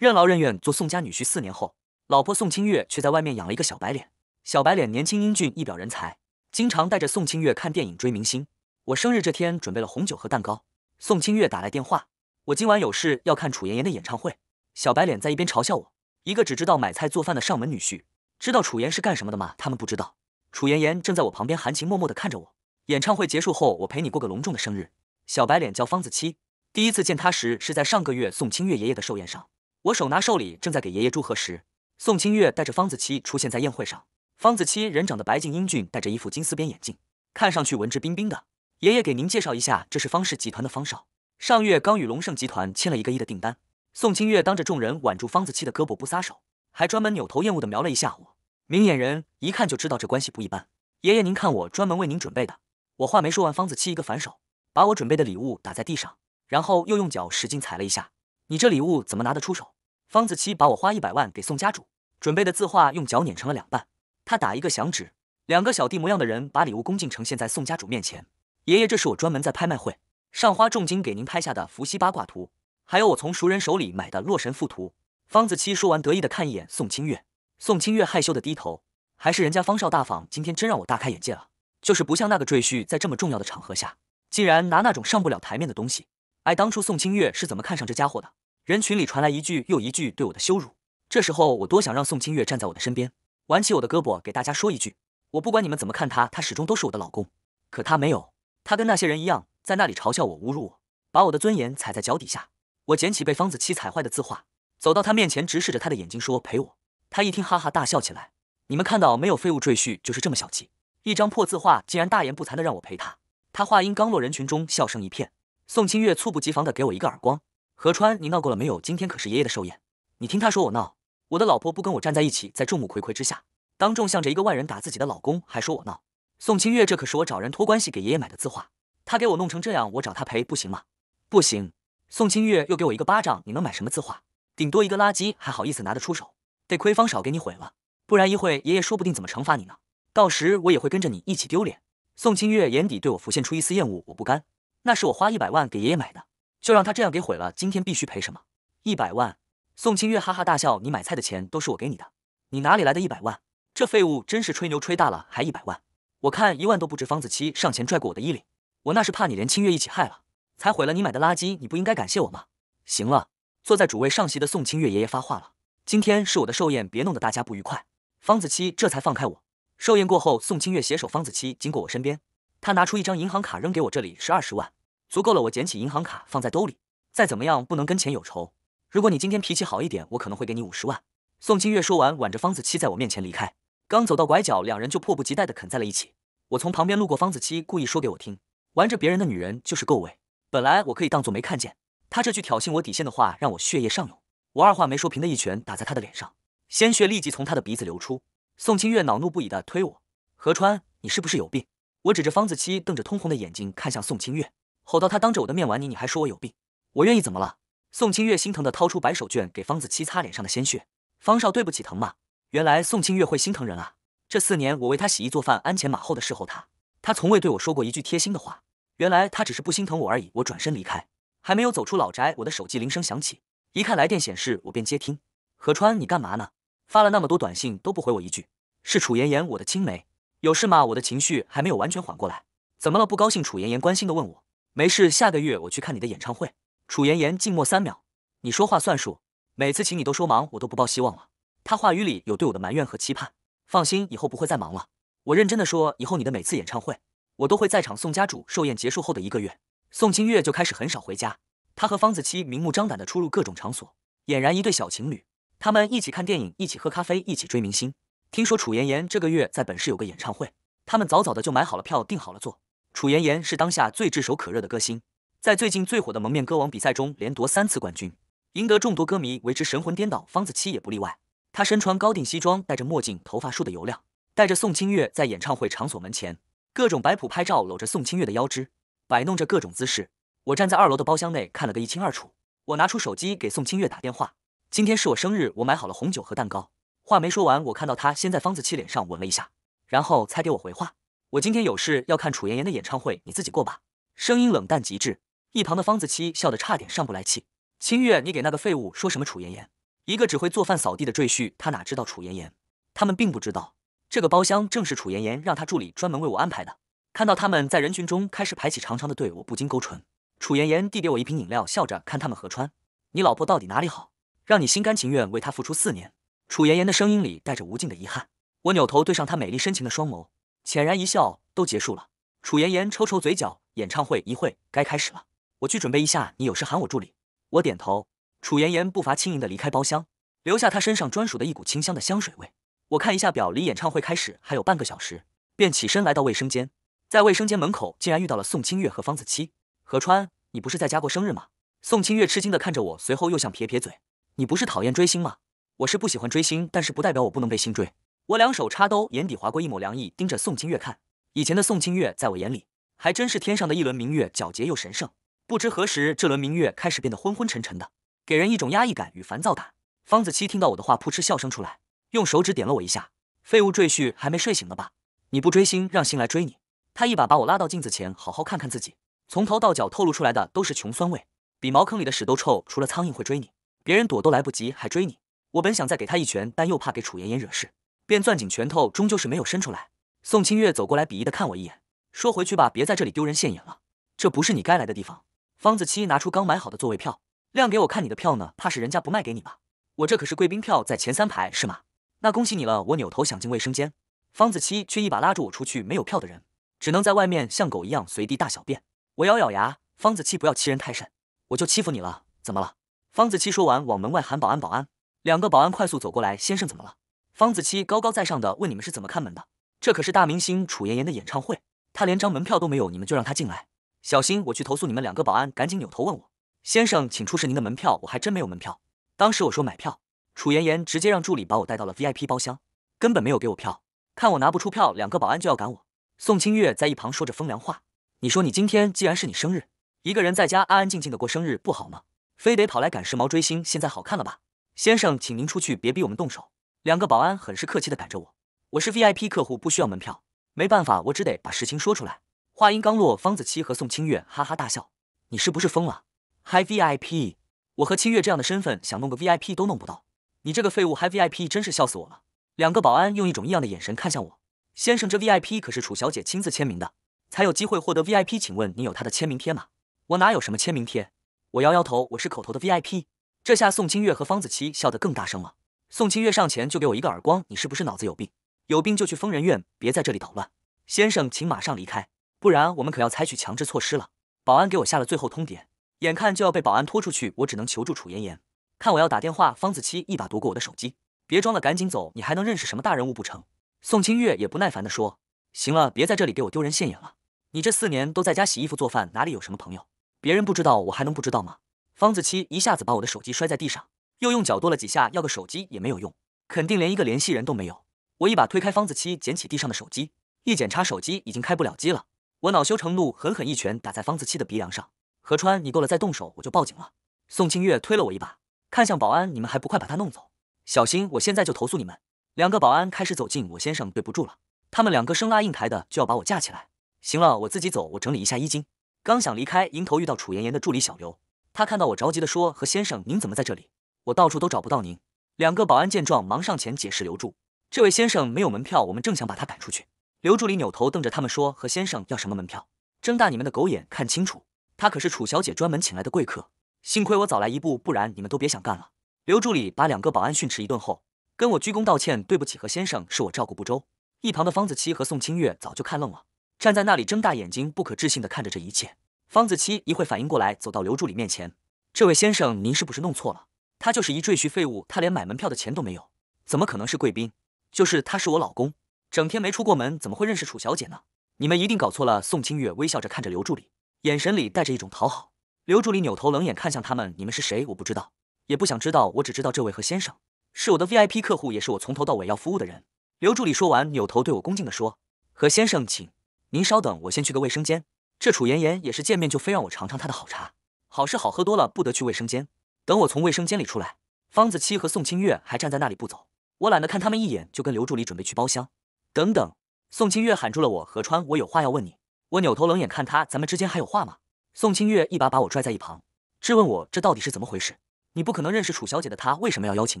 任劳任怨做宋家女婿四年后，老婆宋清月却在外面养了一个小白脸。小白脸年轻英俊，一表人才，经常带着宋清月看电影、追明星。我生日这天准备了红酒和蛋糕，宋清月打来电话，我今晚有事要看楚妍妍的演唱会。小白脸在一边嘲笑我，一个只知道买菜做饭的上门女婿，知道楚妍是干什么的吗？他们不知道。楚妍妍正在我旁边含情脉脉地看着我。演唱会结束后，我陪你过个隆重的生日。小白脸叫方子期，第一次见他时是在上个月宋清月爷爷的寿宴上。我手拿寿礼，正在给爷爷祝贺时，宋清月带着方子期出现在宴会上。方子期人长得白净英俊，戴着一副金丝边眼镜，看上去文质彬彬的。爷爷给您介绍一下，这是方氏集团的方少，上月刚与龙盛集团签了一个亿的订单。宋清月当着众人挽住方子期的胳膊不撒手，还专门扭头厌恶地瞄了一下我。明眼人一看就知道这关系不一般。爷爷，您看我专门为您准备的。我话没说完，方子期一个反手把我准备的礼物打在地上，然后又用脚使劲踩了一下。你这礼物怎么拿得出手？方子期把我花一百万给宋家主准备的字画用脚碾成了两半。他打一个响指，两个小弟模样的人把礼物恭敬呈现在宋家主面前。爷爷，这是我专门在拍卖会上花重金给您拍下的伏羲八卦图，还有我从熟人手里买的洛神赋图。方子期说完，得意的看一眼宋清月。宋清月害羞的低头。还是人家方少大方，今天真让我大开眼界了。就是不像那个赘婿，在这么重要的场合下，竟然拿那种上不了台面的东西。哎，当初宋清月是怎么看上这家伙的？人群里传来一句又一句对我的羞辱，这时候我多想让宋清月站在我的身边，挽起我的胳膊，给大家说一句：我不管你们怎么看他，他始终都是我的老公。可他没有，他跟那些人一样，在那里嘲笑我，侮辱我，把我的尊严踩在脚底下。我捡起被方子期踩坏的字画，走到他面前，直视着他的眼睛说：“陪我。”他一听，哈哈大笑起来。你们看到没有，废物赘婿就是这么小气，一张破字画竟然大言不惭的让我陪他。他话音刚落，人群中笑声一片。宋清月猝不及防的给我一个耳光。何川，你闹够了没有？今天可是爷爷的寿宴，你听他说我闹，我的老婆不跟我站在一起，在众目睽睽之下，当众向着一个外人打自己的老公，还说我闹。宋清月，这可是我找人托关系给爷爷买的字画，他给我弄成这样，我找他赔不行吗？不行！宋清月又给我一个巴掌，你能买什么字画？顶多一个垃圾，还好意思拿得出手？得亏方少给你毁了，不然一会爷爷说不定怎么惩罚你呢？到时我也会跟着你一起丢脸。宋清月眼底对我浮现出一丝厌恶，我不甘，那是我花一百万给爷爷买的。就让他这样给毁了。今天必须赔什么？一百万！宋清月哈哈大笑：“你买菜的钱都是我给你的，你哪里来的一百万？这废物真是吹牛吹大了，还一百万！我看一万都不止。”方子期上前拽过我的衣领：“我那是怕你连清月一起害了，才毁了你买的垃圾。你不应该感谢我吗？”行了，坐在主位上席的宋清月爷爷发话了：“今天是我的寿宴，别弄得大家不愉快。”方子期这才放开我。寿宴过后，宋清月携手方子期经过我身边，他拿出一张银行卡扔给我：“这里是二十万。”足够了，我捡起银行卡放在兜里，再怎么样不能跟钱有仇。如果你今天脾气好一点，我可能会给你五十万。宋清月说完，挽着方子期在我面前离开。刚走到拐角，两人就迫不及待地啃在了一起。我从旁边路过，方子期故意说给我听，玩着别人的女人就是够味。本来我可以当做没看见，他这句挑衅我底线的话让我血液上涌。我二话没说，平的一拳打在他的脸上，鲜血立即从他的鼻子流出。宋清月恼怒不已地推我，何川，你是不是有病？我指着方子期，瞪着通红的眼睛看向宋清月。吼到他当着我的面玩你，你还说我有病？我愿意怎么了？宋清月心疼的掏出白手绢给方子期擦脸上的鲜血。方少，对不起，疼吗？原来宋清月会心疼人啊！这四年我为他洗衣做饭，鞍前马后的侍候他，他从未对我说过一句贴心的话。原来他只是不心疼我而已。我转身离开，还没有走出老宅，我的手机铃声响起。一看来电显示，我便接听。何川，你干嘛呢？发了那么多短信都不回我一句。是楚妍妍，我的青梅，有事吗？我的情绪还没有完全缓过来。怎么了？不高兴？楚妍妍关心的问我。没事，下个月我去看你的演唱会。楚妍妍静默三秒，你说话算数。每次请你都说忙，我都不抱希望了。他话语里有对我的埋怨和期盼。放心，以后不会再忙了。我认真的说，以后你的每次演唱会，我都会在场。宋家主寿宴结束后的一个月，宋清月就开始很少回家。他和方子期明目张胆的出入各种场所，俨然一对小情侣。他们一起看电影，一起喝咖啡，一起追明星。听说楚妍妍这个月在本市有个演唱会，他们早早的就买好了票，订好了座。楚妍妍是当下最炙手可热的歌星，在最近最火的《蒙面歌王》比赛中连夺三次冠军，赢得众多歌迷为之神魂颠倒。方子期也不例外，他身穿高定西装，戴着墨镜，头发梳的油亮，带着宋清月在演唱会场所门前各种摆谱拍照，搂着宋清月的腰肢，摆弄着各种姿势。我站在二楼的包厢内看了个一清二楚。我拿出手机给宋清月打电话，今天是我生日，我买好了红酒和蛋糕。话没说完，我看到他先在方子期脸上吻了一下，然后才给我回话。我今天有事要看楚妍妍的演唱会，你自己过吧。声音冷淡极致。一旁的方子期笑得差点上不来气。清月，你给那个废物说什么？楚妍妍？一个只会做饭扫地的赘婿，他哪知道楚妍妍？他们并不知道，这个包厢正是楚妍妍让他助理专门为我安排的。看到他们在人群中开始排起长长的队，我不禁勾唇。楚妍妍递给我一瓶饮料，笑着看他们合穿。你老婆到底哪里好，让你心甘情愿为她付出四年？楚妍妍的声音里带着无尽的遗憾。我扭头对上她美丽深情的双眸。浅然一笑，都结束了。楚妍妍抽抽嘴角，演唱会一会该开始了，我去准备一下。你有事喊我助理。我点头。楚妍妍步伐轻盈的离开包厢，留下她身上专属的一股清香的香水味。我看一下表，离演唱会开始还有半个小时，便起身来到卫生间。在卫生间门口，竟然遇到了宋清月和方子期。何川，你不是在家过生日吗？宋清月吃惊的看着我，随后又想撇撇嘴。你不是讨厌追星吗？我是不喜欢追星，但是不代表我不能被星追。我两手插兜，眼底划过一抹凉意，盯着宋清月看。以前的宋清月在我眼里还真是天上的一轮明月，皎洁又神圣。不知何时，这轮明月开始变得昏昏沉沉的，给人一种压抑感与烦躁感。方子期听到我的话，扑哧笑声出来，用手指点了我一下：“废物赘婿还没睡醒呢吧？你不追星，让星来追你。”他一把把我拉到镜子前，好好看看自己，从头到脚透露出来的都是穷酸味，比茅坑里的屎都臭。除了苍蝇会追你，别人躲都来不及还追你。我本想再给他一拳，但又怕给楚言言惹事。便攥紧拳头，终究是没有伸出来。宋清月走过来，鄙夷的看我一眼，说：“回去吧，别在这里丢人现眼了，这不是你该来的地方。”方子期拿出刚买好的座位票，亮给我看你的票呢，怕是人家不卖给你吧？我这可是贵宾票，在前三排是吗？那恭喜你了。我扭头想进卫生间，方子期却一把拉住我出去。没有票的人只能在外面像狗一样随地大小便。我咬咬牙，方子期不要欺人太甚，我就欺负你了，怎么了？方子期说完，往门外喊保安，保安。两个保安快速走过来，先生怎么了？方子期高高在上的问：“你们是怎么看门的？这可是大明星楚妍妍的演唱会，她连张门票都没有，你们就让她进来？小心我去投诉你们两个保安！赶紧扭头问我，先生，请出示您的门票。我还真没有门票。当时我说买票，楚妍妍直接让助理把我带到了 VIP 包厢，根本没有给我票。看我拿不出票，两个保安就要赶我。宋清月在一旁说着风凉话：“你说你今天既然是你生日，一个人在家安安静静的过生日不好吗？非得跑来赶时髦追星，现在好看了吧？先生，请您出去，别逼我们动手。”两个保安很是客气的赶着我，我是 VIP 客户，不需要门票。没办法，我只得把实情说出来。话音刚落，方子期和宋清月哈哈大笑：“你是不是疯了？还 VIP？我和清月这样的身份，想弄个 VIP 都弄不到。你这个废物，还 VIP，真是笑死我了！”两个保安用一种异样的眼神看向我：“先生，这 VIP 可是楚小姐亲自签名的，才有机会获得 VIP。请问你有她的签名贴吗？”“我哪有什么签名贴？”我摇摇头：“我是口头的 VIP。”这下宋清月和方子期笑得更大声了。宋清月上前就给我一个耳光，你是不是脑子有病？有病就去疯人院，别在这里捣乱！先生，请马上离开，不然我们可要采取强制措施了。保安给我下了最后通牒，眼看就要被保安拖出去，我只能求助楚妍妍。看我要打电话，方子期一把夺过我的手机，别装了，赶紧走，你还能认识什么大人物不成？宋清月也不耐烦地说：“行了，别在这里给我丢人现眼了，你这四年都在家洗衣服做饭，哪里有什么朋友？别人不知道，我还能不知道吗？”方子期一下子把我的手机摔在地上。又用脚跺了几下，要个手机也没有用，肯定连一个联系人都没有。我一把推开方子柒捡起地上的手机，一检查，手机已经开不了机了。我恼羞成怒，狠狠一拳打在方子柒的鼻梁上。何川，你够了再动手，我就报警了。宋清月推了我一把，看向保安，你们还不快把他弄走，小心我现在就投诉你们。两个保安开始走近我先生，对不住了。他们两个生拉硬抬的就要把我架起来。行了，我自己走，我整理一下衣襟。刚想离开，迎头遇到楚妍妍的助理小刘，他看到我着急的说：“何先生，您怎么在这里？”我到处都找不到您。两个保安见状，忙上前解释：“刘柱：“这位先生没有门票，我们正想把他赶出去。”刘助理扭头瞪着他们说：“何先生要什么门票？睁大你们的狗眼看清楚，他可是楚小姐专门请来的贵客。幸亏我早来一步，不然你们都别想干了。”刘助理把两个保安训斥一顿后，跟我鞠躬道歉：“对不起，何先生，是我照顾不周。”一旁的方子期和宋清月早就看愣了，站在那里睁大眼睛，不可置信的看着这一切。方子期一会反应过来，走到刘助理面前：“这位先生，您是不是弄错了？”他就是一赘婿废物，他连买门票的钱都没有，怎么可能是贵宾？就是他，是我老公，整天没出过门，怎么会认识楚小姐呢？你们一定搞错了。宋清月微笑着看着刘助理，眼神里带着一种讨好。刘助理扭头冷眼看向他们：“你们是谁？我不知道，也不想知道。我只知道这位何先生是我的 VIP 客户，也是我从头到尾要服务的人。”刘助理说完，扭头对我恭敬地说：“何先生，请您稍等，我先去个卫生间。这楚妍妍也是见面就非让我尝尝她的好茶，好是好喝多了不得去卫生间。”等我从卫生间里出来，方子柒和宋清月还站在那里不走。我懒得看他们一眼，就跟刘助理准备去包厢。等等，宋清月喊住了我，何川，我有话要问你。我扭头冷眼看他，咱们之间还有话吗？宋清月一把把我拽在一旁，质问我这到底是怎么回事？你不可能认识楚小姐的，她为什么要邀请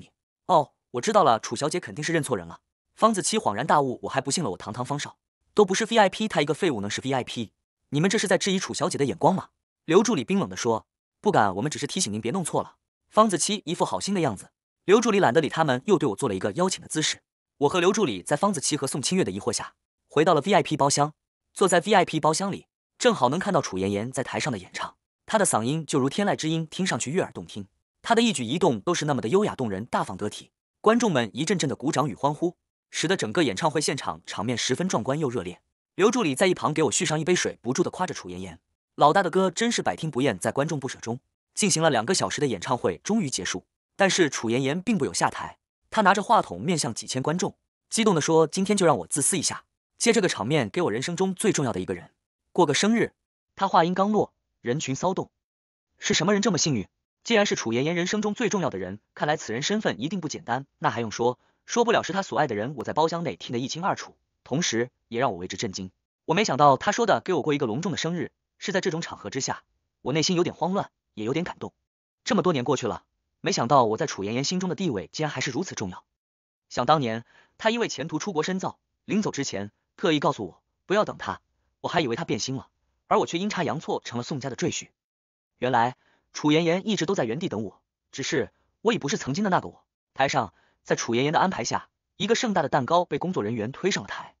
你？哦，我知道了，楚小姐肯定是认错人了。方子期恍然大悟，我还不信了，我堂堂方少都不是 VIP，他一个废物能是 VIP？你们这是在质疑楚小姐的眼光吗？刘助理冰冷地说。不敢，我们只是提醒您别弄错了。方子期一副好心的样子，刘助理懒得理他们，又对我做了一个邀请的姿势。我和刘助理在方子期和宋清月的疑惑下，回到了 VIP 包厢。坐在 VIP 包厢里，正好能看到楚妍妍在台上的演唱。她的嗓音就如天籁之音，听上去悦耳动听。她的一举一动都是那么的优雅动人，大方得体。观众们一阵阵的鼓掌与欢呼，使得整个演唱会现场场面十分壮观又热烈。刘助理在一旁给我续上一杯水，不住地夸着楚妍妍。老大的歌真是百听不厌，在观众不舍中进行了两个小时的演唱会终于结束。但是楚妍妍并不有下台，她拿着话筒面向几千观众，激动的说：“今天就让我自私一下，借这个场面给我人生中最重要的一个人过个生日。”他话音刚落，人群骚动，是什么人这么幸运？既然是楚妍妍人生中最重要的人，看来此人身份一定不简单。那还用说？说不了是他所爱的人，我在包厢内听得一清二楚，同时也让我为之震惊。我没想到他说的给我过一个隆重的生日。是在这种场合之下，我内心有点慌乱，也有点感动。这么多年过去了，没想到我在楚妍妍心中的地位竟然还是如此重要。想当年，她因为前途出国深造，临走之前特意告诉我不要等她，我还以为她变心了，而我却阴差阳错成了宋家的赘婿。原来楚妍妍一直都在原地等我，只是我已不是曾经的那个我。台上，在楚妍妍的安排下，一个盛大的蛋糕被工作人员推上了台，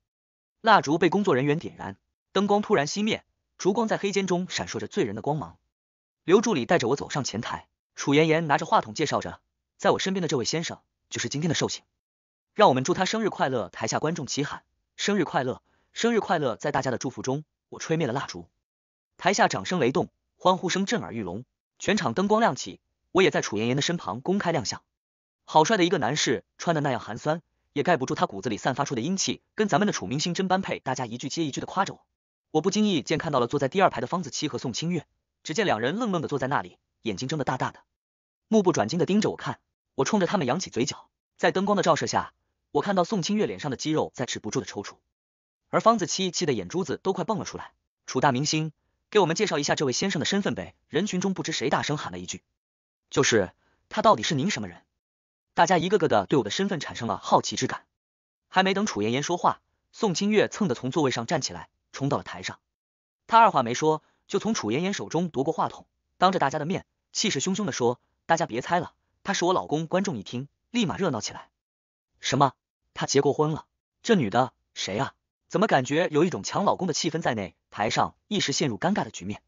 蜡烛被工作人员点燃，灯光突然熄灭。烛光在黑间中闪烁着醉人的光芒，刘助理带着我走上前台，楚妍妍拿着话筒介绍着，在我身边的这位先生就是今天的寿星，让我们祝他生日快乐！台下观众齐喊生日快乐，生日快乐！在大家的祝福中，我吹灭了蜡烛，台下掌声雷动，欢呼声震耳欲聋，全场灯光亮起，我也在楚妍妍的身旁公开亮相。好帅的一个男士，穿的那样寒酸，也盖不住他骨子里散发出的英气，跟咱们的楚明星真般配，大家一句接一句的夸着我。我不经意间看到了坐在第二排的方子期和宋清月，只见两人愣愣的坐在那里，眼睛睁得大大的，目不转睛的盯着我看。我冲着他们扬起嘴角，在灯光的照射下，我看到宋清月脸上的肌肉在止不住的抽搐，而方子期气得眼珠子都快蹦了出来。楚大明星，给我们介绍一下这位先生的身份呗！人群中不知谁大声喊了一句：“就是他，到底是您什么人？”大家一个个的对我的身份产生了好奇之感。还没等楚妍妍说话，宋清月蹭的从座位上站起来。冲到了台上，他二话没说就从楚妍妍手中夺过话筒，当着大家的面气势汹汹的说：“大家别猜了，他是我老公。”观众一听，立马热闹起来。什么？他结过婚了？这女的谁啊？怎么感觉有一种抢老公的气氛在内？台上一时陷入尴尬的局面。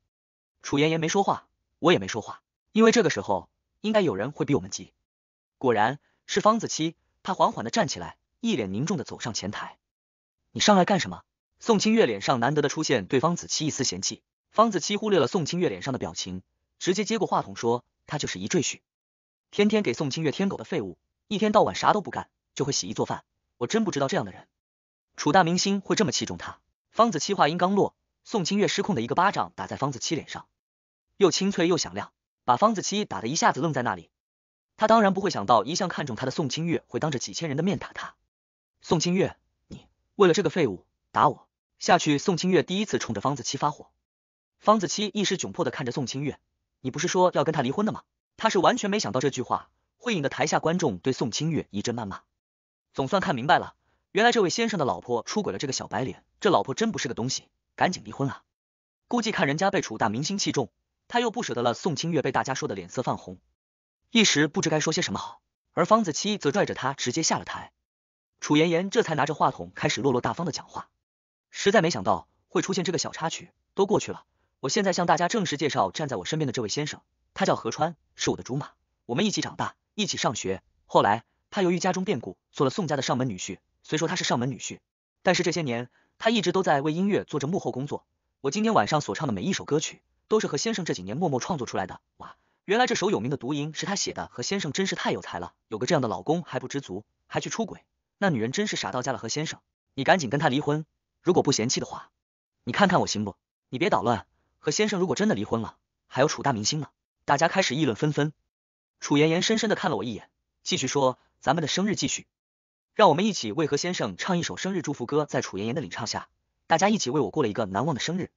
楚妍妍没说话，我也没说话，因为这个时候应该有人会比我们急。果然，是方子期，他缓缓的站起来，一脸凝重的走上前台。你上来干什么？宋清月脸上难得的出现对方子期一丝嫌弃，方子期忽略了宋清月脸上的表情，直接接过话筒说：“他就是一赘婿，天天给宋清月添狗的废物，一天到晚啥都不干，就会洗衣做饭。我真不知道这样的人，楚大明星会这么器重他。”方子期话音刚落，宋清月失控的一个巴掌打在方子期脸上，又清脆又响亮，把方子期打得一下子愣在那里。他当然不会想到一向看重他的宋清月会当着几千人的面打他。宋清月，你为了这个废物打我！下去，宋清月第一次冲着方子期发火，方子期一时窘迫的看着宋清月，你不是说要跟他离婚的吗？他是完全没想到这句话会引得台下观众对宋清月一阵谩骂，总算看明白了，原来这位先生的老婆出轨了，这个小白脸，这老婆真不是个东西，赶紧离婚啊！估计看人家被楚大明星器重，他又不舍得了。宋清月被大家说的脸色泛红，一时不知该说些什么好，而方子期则拽着他直接下了台，楚妍妍这才拿着话筒开始落落大方的讲话。实在没想到会出现这个小插曲，都过去了。我现在向大家正式介绍站在我身边的这位先生，他叫何川，是我的竹马，我们一起长大，一起上学。后来他由于家中变故，做了宋家的上门女婿。虽说他是上门女婿，但是这些年他一直都在为音乐做着幕后工作。我今天晚上所唱的每一首歌曲，都是何先生这几年默默创作出来的。哇，原来这首有名的《独吟》是他写的。何先生真是太有才了，有个这样的老公还不知足，还去出轨，那女人真是傻到家了。何先生，你赶紧跟他离婚。如果不嫌弃的话，你看看我行不？你别捣乱。何先生如果真的离婚了，还有楚大明星呢。大家开始议论纷纷。楚妍妍深深的看了我一眼，继续说：“咱们的生日继续，让我们一起为何先生唱一首生日祝福歌。”在楚妍妍的领唱下，大家一起为我过了一个难忘的生日。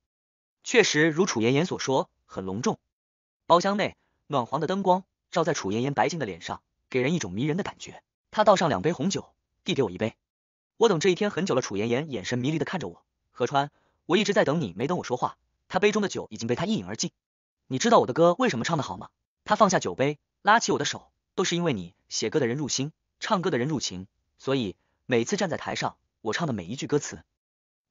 确实如楚妍妍所说，很隆重。包厢内暖黄的灯光照在楚妍妍白净的脸上，给人一种迷人的感觉。她倒上两杯红酒，递给我一杯。我等这一天很久了。楚妍妍眼神迷离的看着我，何川，我一直在等你，没等我说话。他杯中的酒已经被他一饮而尽。你知道我的歌为什么唱的好吗？他放下酒杯，拉起我的手，都是因为你，写歌的人入心，唱歌的人入情，所以每次站在台上，我唱的每一句歌词，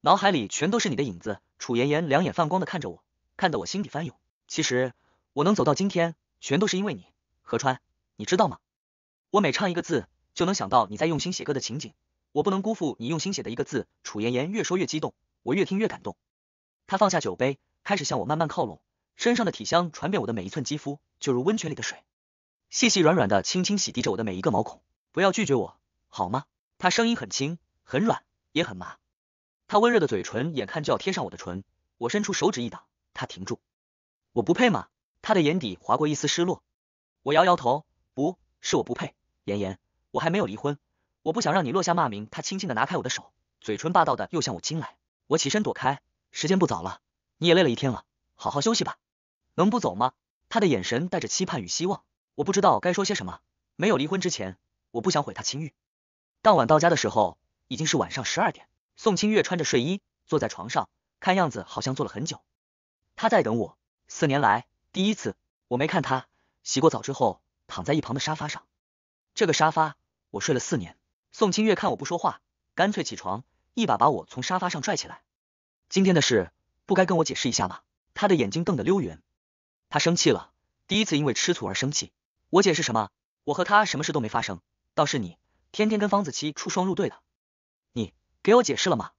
脑海里全都是你的影子。楚妍妍两眼放光的看着我，看得我心底翻涌。其实我能走到今天，全都是因为你，何川，你知道吗？我每唱一个字，就能想到你在用心写歌的情景。我不能辜负你用心写的一个字。楚妍妍越说越激动，我越听越感动。她放下酒杯，开始向我慢慢靠拢，身上的体香传遍我的每一寸肌肤，就如温泉里的水，细细软软的，轻轻洗涤着我的每一个毛孔。不要拒绝我，好吗？他声音很轻，很软，也很麻。他温热的嘴唇眼看就要贴上我的唇，我伸出手指一挡，他停住。我不配吗？他的眼底划过一丝失落。我摇摇头，不是我不配，妍妍，我还没有离婚。我不想让你落下骂名。他轻轻的拿开我的手，嘴唇霸道的又向我亲来。我起身躲开。时间不早了，你也累了一天了，好好休息吧。能不走吗？他的眼神带着期盼与希望，我不知道该说些什么。没有离婚之前，我不想毁他清誉。当晚到家的时候已经是晚上十二点。宋清月穿着睡衣坐在床上，看样子好像坐了很久。他在等我。四年来第一次，我没看他。洗过澡之后，躺在一旁的沙发上。这个沙发我睡了四年。宋清月看我不说话，干脆起床，一把把我从沙发上拽起来。今天的事不该跟我解释一下吗？他的眼睛瞪得溜圆，他生气了，第一次因为吃醋而生气。我解释什么？我和他什么事都没发生，倒是你，天天跟方子期出双入对的，你给我解释了吗？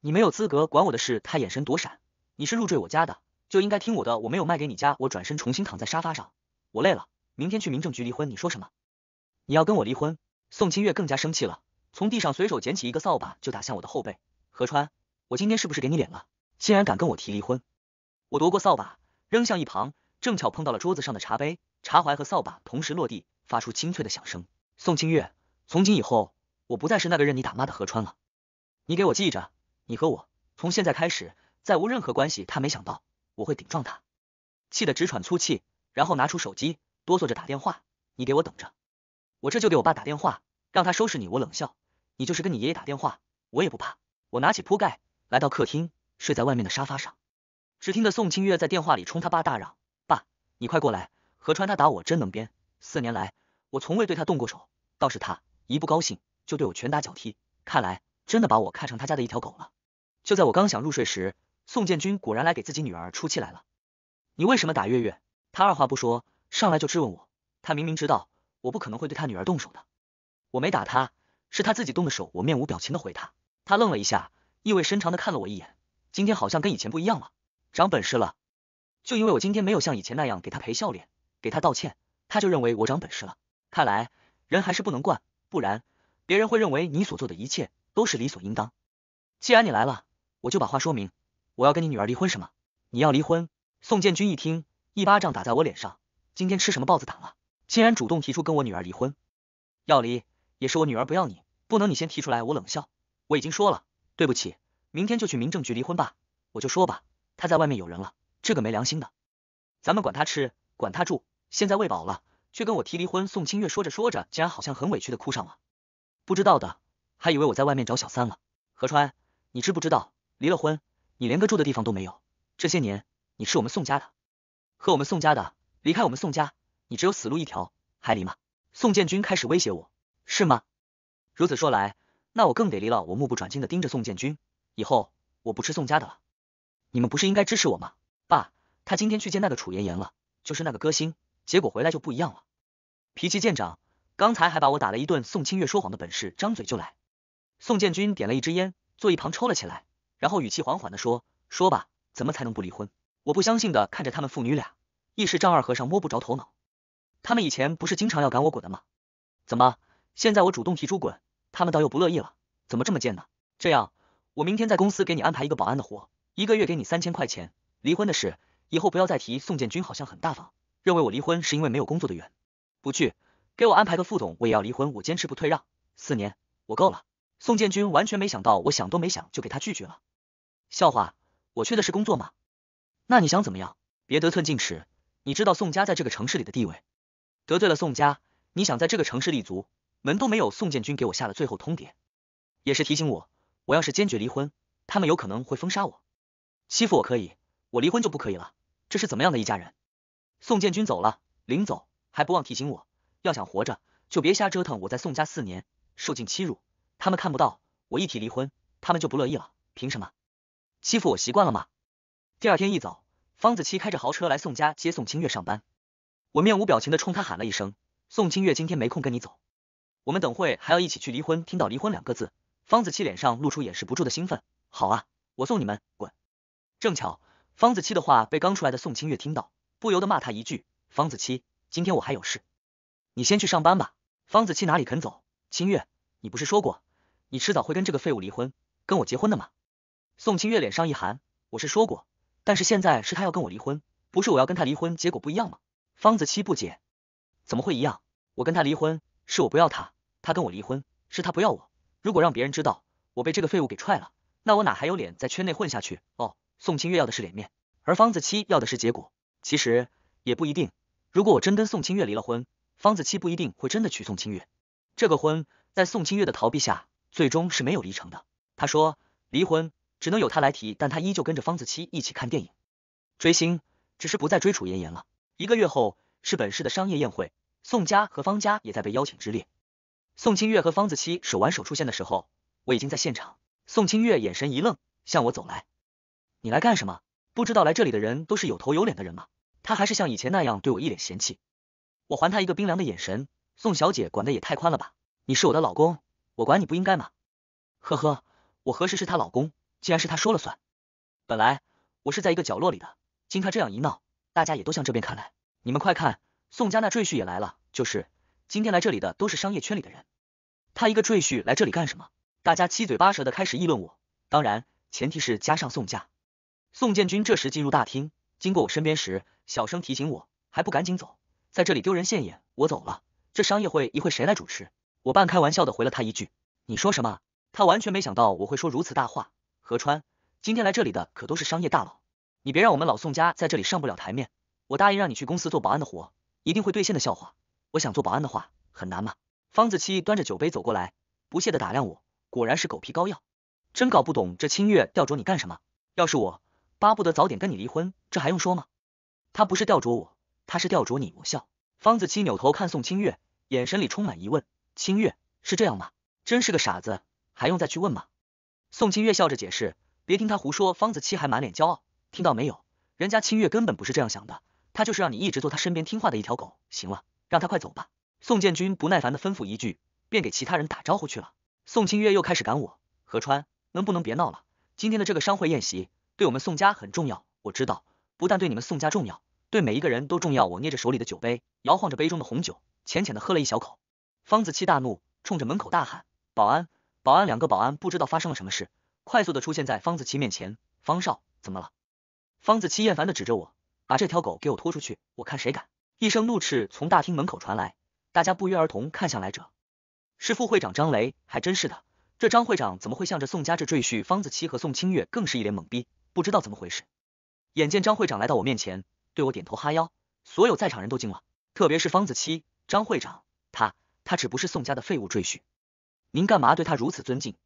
你没有资格管我的事。他眼神躲闪，你是入赘我家的，就应该听我的。我没有卖给你家，我转身重新躺在沙发上，我累了，明天去民政局离婚。你说什么？你要跟我离婚？宋清月更加生气了，从地上随手捡起一个扫把就打向我的后背。何川，我今天是不是给你脸了？竟然敢跟我提离婚！我夺过扫把，扔向一旁，正巧碰到了桌子上的茶杯、茶怀和扫把同时落地，发出清脆的响声。宋清月，从今以后，我不再是那个任你打骂的何川了。你给我记着，你和我从现在开始再无任何关系。他没想到我会顶撞他，气得直喘粗气，然后拿出手机，哆嗦着打电话。你给我等着！我这就给我爸打电话，让他收拾你。我冷笑，你就是跟你爷爷打电话，我也不怕。我拿起铺盖，来到客厅，睡在外面的沙发上。只听得宋清月在电话里冲他爸大嚷：“爸，你快过来！何川他打我真能编，四年来我从未对他动过手，倒是他一不高兴就对我拳打脚踢，看来真的把我看成他家的一条狗了。”就在我刚想入睡时，宋建军果然来给自己女儿出气来了。你为什么打月月？他二话不说，上来就质问我。他明明知道。我不可能会对他女儿动手的，我没打他，是他自己动的手。我面无表情的回他，他愣了一下，意味深长的看了我一眼。今天好像跟以前不一样了，长本事了。就因为我今天没有像以前那样给他赔笑脸，给他道歉，他就认为我长本事了。看来人还是不能惯，不然别人会认为你所做的一切都是理所应当。既然你来了，我就把话说明，我要跟你女儿离婚，什么？你要离婚？宋建军一听，一巴掌打在我脸上，今天吃什么豹子胆了？竟然主动提出跟我女儿离婚，要离也是我女儿不要你，不能你先提出来。我冷笑，我已经说了，对不起，明天就去民政局离婚吧。我就说吧，他在外面有人了，这个没良心的，咱们管他吃，管他住，现在喂饱了，却跟我提离婚。宋清月说着说着，竟然好像很委屈的哭上了，不知道的还以为我在外面找小三了。何川，你知不知道，离了婚，你连个住的地方都没有，这些年你是我们宋家的，和我们宋家的，离开我们宋家。你只有死路一条，还离吗？宋建军开始威胁我，是吗？如此说来，那我更得离了。我目不转睛的盯着宋建军，以后我不吃宋家的了。你们不是应该支持我吗？爸，他今天去见那个楚妍妍了，就是那个歌星，结果回来就不一样了，脾气见长。刚才还把我打了一顿，宋清月说谎的本事，张嘴就来。宋建军点了一支烟，坐一旁抽了起来，然后语气缓缓的说：“说吧，怎么才能不离婚？”我不相信的看着他们父女俩，一时丈二和尚摸不着头脑。他们以前不是经常要赶我滚的吗？怎么现在我主动提出滚，他们倒又不乐意了？怎么这么贱呢？这样，我明天在公司给你安排一个保安的活，一个月给你三千块钱。离婚的事以后不要再提。宋建军好像很大方，认为我离婚是因为没有工作的缘。不去，给我安排个副总，我也要离婚，我坚持不退让。四年，我够了。宋建军完全没想到，我想都没想就给他拒绝了。笑话，我缺的是工作吗？那你想怎么样？别得寸进尺。你知道宋家在这个城市里的地位。得罪了宋家，你想在这个城市立足，门都没有。宋建军给我下了最后通牒，也是提醒我，我要是坚决离婚，他们有可能会封杀我，欺负我可以，我离婚就不可以了。这是怎么样的一家人？宋建军走了，临走还不忘提醒我，要想活着，就别瞎折腾。我在宋家四年，受尽欺辱，他们看不到我一提离婚，他们就不乐意了。凭什么？欺负我习惯了吗？第二天一早，方子期开着豪车来宋家接宋清月上班。我面无表情的冲他喊了一声：“宋清月，今天没空跟你走，我们等会还要一起去离婚。”听到离婚两个字，方子期脸上露出掩饰不住的兴奋。好啊，我送你们滚。正巧，方子期的话被刚出来的宋清月听到，不由得骂他一句：“方子期，今天我还有事，你先去上班吧。”方子期哪里肯走？清月，你不是说过，你迟早会跟这个废物离婚，跟我结婚的吗？宋清月脸上一寒：“我是说过，但是现在是他要跟我离婚，不是我要跟他离婚，结果不一样吗？”方子期不解，怎么会一样？我跟他离婚是我不要他，他跟我离婚是他不要我。如果让别人知道我被这个废物给踹了，那我哪还有脸在圈内混下去？哦，宋清月要的是脸面，而方子期要的是结果。其实也不一定。如果我真跟宋清月离了婚，方子期不一定会真的娶宋清月。这个婚在宋清月的逃避下，最终是没有离成的。他说离婚只能由他来提，但他依旧跟着方子期一起看电影、追星，只是不再追楚妍妍了。一个月后是本市的商业宴会，宋家和方家也在被邀请之列。宋清月和方子期手挽手出现的时候，我已经在现场。宋清月眼神一愣，向我走来：“你来干什么？不知道来这里的人都是有头有脸的人吗？”他还是像以前那样对我一脸嫌弃。我还他一个冰凉的眼神。宋小姐管的也太宽了吧？你是我的老公，我管你不应该吗？呵呵，我何时是她老公？竟然是她说了算。本来我是在一个角落里的，经她这样一闹。大家也都向这边看来，你们快看，宋家那赘婿也来了。就是今天来这里的都是商业圈里的人，他一个赘婿来这里干什么？大家七嘴八舌的开始议论我，当然前提是加上宋家。宋建军这时进入大厅，经过我身边时，小声提醒我，还不赶紧走，在这里丢人现眼。我走了，这商业会一会谁来主持？我半开玩笑的回了他一句，你说什么？他完全没想到我会说如此大话。何川，今天来这里的可都是商业大佬。你别让我们老宋家在这里上不了台面，我答应让你去公司做保安的活，一定会兑现的。笑话，我想做保安的话很难吗？方子期端着酒杯走过来，不屑的打量我，果然是狗皮膏药，真搞不懂这清月吊着你干什么。要是我，巴不得早点跟你离婚，这还用说吗？他不是吊着我，他是吊着你。我笑。方子期扭头看宋清月，眼神里充满疑问。清月是这样吗？真是个傻子，还用再去问吗？宋清月笑着解释，别听他胡说。方子期还满脸骄傲。听到没有？人家清月根本不是这样想的，他就是让你一直做他身边听话的一条狗。行了，让他快走吧。宋建军不耐烦的吩咐一句，便给其他人打招呼去了。宋清月又开始赶我，何川，能不能别闹了？今天的这个商会宴席对我们宋家很重要，我知道，不但对你们宋家重要，对每一个人都重要。我捏着手里的酒杯，摇晃着杯中的红酒，浅浅的喝了一小口。方子期大怒，冲着门口大喊：“保安，保安！”两个保安不知道发生了什么事，快速的出现在方子期面前。方少，怎么了？方子期厌烦的指着我，把这条狗给我拖出去，我看谁敢！一声怒斥从大厅门口传来，大家不约而同看向来者。是副会长张雷，还真是的，这张会长怎么会向着宋家这赘婿？方子期和宋清月更是一脸懵逼，不知道怎么回事。眼见张会长来到我面前，对我点头哈腰，所有在场人都惊了，特别是方子期。张会长，他他只不是宋家的废物赘婿，您干嘛对他如此尊敬？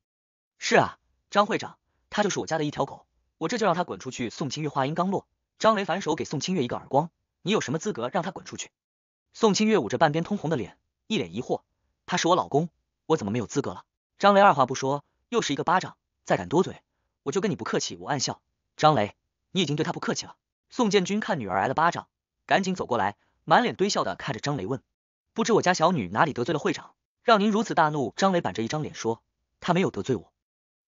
是啊，张会长，他就是我家的一条狗。我这就让他滚出去！宋清月话音刚落，张雷反手给宋清月一个耳光。你有什么资格让他滚出去？宋清月捂着半边通红的脸，一脸疑惑。他是我老公，我怎么没有资格了？张雷二话不说，又是一个巴掌。再敢多嘴，我就跟你不客气。我暗笑，张雷，你已经对他不客气了。宋建军看女儿挨了巴掌，赶紧走过来，满脸堆笑的看着张雷问，不知我家小女哪里得罪了会长，让您如此大怒？张雷板着一张脸说，他没有得罪我。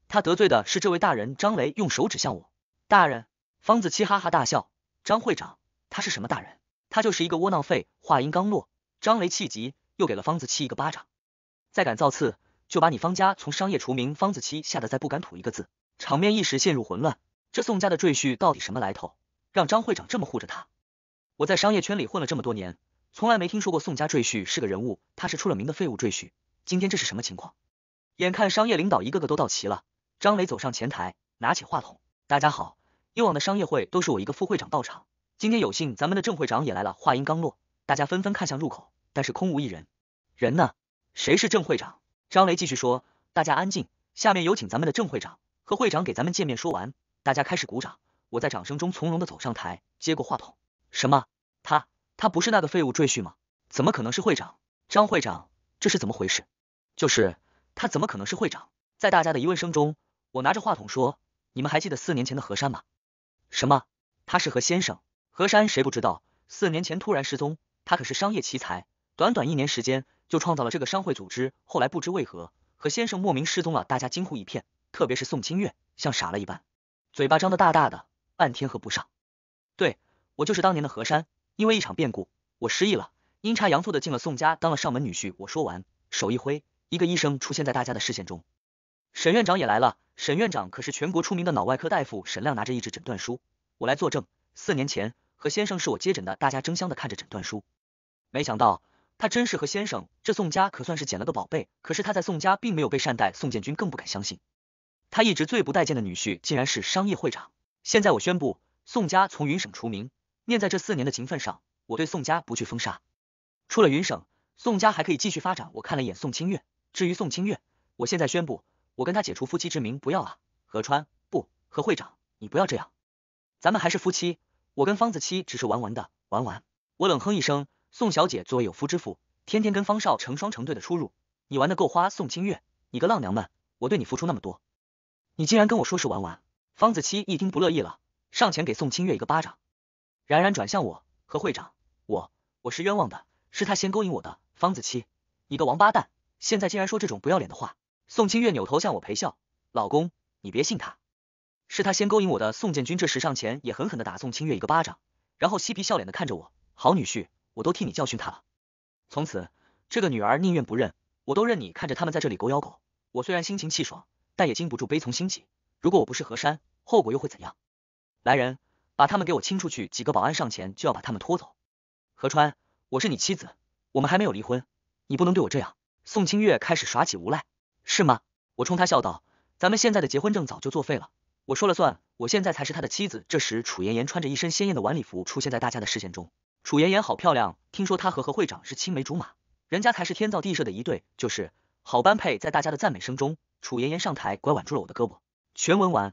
他得罪的是这位大人，张雷用手指向我。大人，方子期哈哈大笑。张会长，他是什么大人？他就是一个窝囊废。话音刚落，张雷气急，又给了方子期一个巴掌。再敢造次，就把你方家从商业除名。方子期吓得再不敢吐一个字，场面一时陷入混乱。这宋家的赘婿到底什么来头？让张会长这么护着他？我在商业圈里混了这么多年，从来没听说过宋家赘婿是个人物，他是出了名的废物赘婿。今天这是什么情况？眼看商业领导一个个都到齐了。张雷走上前台，拿起话筒：“大家好，以往的商业会都是我一个副会长到场，今天有幸咱们的郑会长也来了。”话音刚落，大家纷纷看向入口，但是空无一人。人呢？谁是郑会长？张雷继续说：“大家安静，下面有请咱们的郑会长和会长给咱们见面。”说完，大家开始鼓掌。我在掌声中从容的走上台，接过话筒。什么？他他不是那个废物赘婿吗？怎么可能是会长？张会长？这是怎么回事？就是他怎么可能是会长？在大家的疑问声中。我拿着话筒说：“你们还记得四年前的何山吗？什么？他是何先生？何山谁不知道？四年前突然失踪，他可是商业奇才，短短一年时间就创造了这个商会组织。后来不知为何，何先生莫名失踪了，大家惊呼一片。特别是宋清月，像傻了一般，嘴巴张得大大的，半天合不上。对，我就是当年的何山，因为一场变故，我失忆了，阴差阳错的进了宋家当了上门女婿。”我说完，手一挥，一个医生出现在大家的视线中。沈院长也来了。沈院长可是全国出名的脑外科大夫。沈亮拿着一纸诊断书，我来作证。四年前，何先生是我接诊的。大家争相的看着诊断书，没想到他真是何先生。这宋家可算是捡了个宝贝。可是他在宋家并没有被善待。宋建军更不敢相信，他一直最不待见的女婿，竟然是商业会长。现在我宣布，宋家从云省除名。念在这四年的情分上，我对宋家不惧封杀。出了云省，宋家还可以继续发展。我看了一眼宋清月。至于宋清月，我现在宣布。我跟他解除夫妻之名，不要啊！何川，不，何会长，你不要这样，咱们还是夫妻。我跟方子期只是玩玩的，玩玩。我冷哼一声，宋小姐作为有夫之妇，天天跟方少成双成对的出入，你玩的够花。宋清月，你个浪娘们，我对你付出那么多，你竟然跟我说是玩玩。方子期一听不乐意了，上前给宋清月一个巴掌。冉冉转向我，何会长，我我是冤枉的，是他先勾引我的。方子期，你个王八蛋，现在竟然说这种不要脸的话。宋清月扭头向我陪笑，老公，你别信他，是他先勾引我的。宋建军这时上前也狠狠的打宋清月一个巴掌，然后嬉皮笑脸的看着我，好女婿，我都替你教训他了。从此这个女儿宁愿不认，我都认你。看着他们在这里狗咬狗，我虽然心情气爽，但也禁不住悲从心起。如果我不是何山，后果又会怎样？来人，把他们给我清出去！几个保安上前就要把他们拖走。何川，我是你妻子，我们还没有离婚，你不能对我这样。宋清月开始耍起无赖。是吗？我冲他笑道，咱们现在的结婚证早就作废了，我说了算，我现在才是他的妻子。这时，楚妍妍穿着一身鲜艳的晚礼服出现在大家的视线中。楚妍妍好漂亮，听说她和何会长是青梅竹马，人家才是天造地设的一对，就是好般配。在大家的赞美声中，楚妍妍上台，拐挽住了我的胳膊。全文完。